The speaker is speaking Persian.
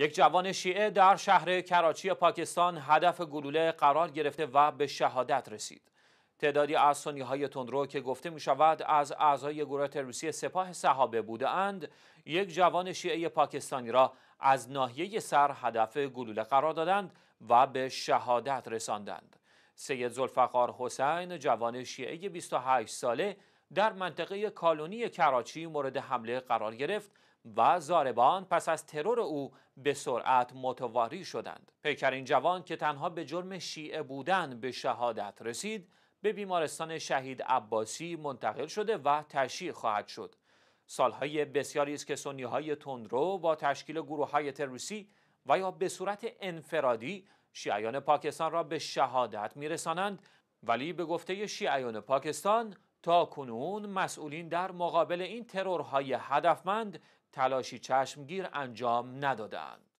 یک جوان شیعه در شهر کراچی پاکستان هدف گلوله قرار گرفته و به شهادت رسید. تعدادی از سنی های تندرو که گفته می شود از اعضای گروه تروریستی سپاه صحابه بوده اند، یک جوان شیعه پاکستانی را از ناحیه سر هدف گلوله قرار دادند و به شهادت رساندند. سید زلفقار حسین جوان شیعه 28 ساله در منطقه کالونی کراچی مورد حمله قرار گرفت و زاربان پس از ترور او به سرعت متواری شدند. این جوان که تنها به جرم شیعه بودن به شهادت رسید به بیمارستان شهید عباسی منتقل شده و تشییع خواهد شد. سالهای بسیاری است که سنی های تندرو با تشکیل گروه های تروریستی و یا به صورت انفرادی شیعیان پاکستان را به شهادت میرسانند ولی به گفته شیعیان پاکستان کنون مسئولین در مقابل این ترورهای هدفمند تلاشی چشمگیر انجام ندادند.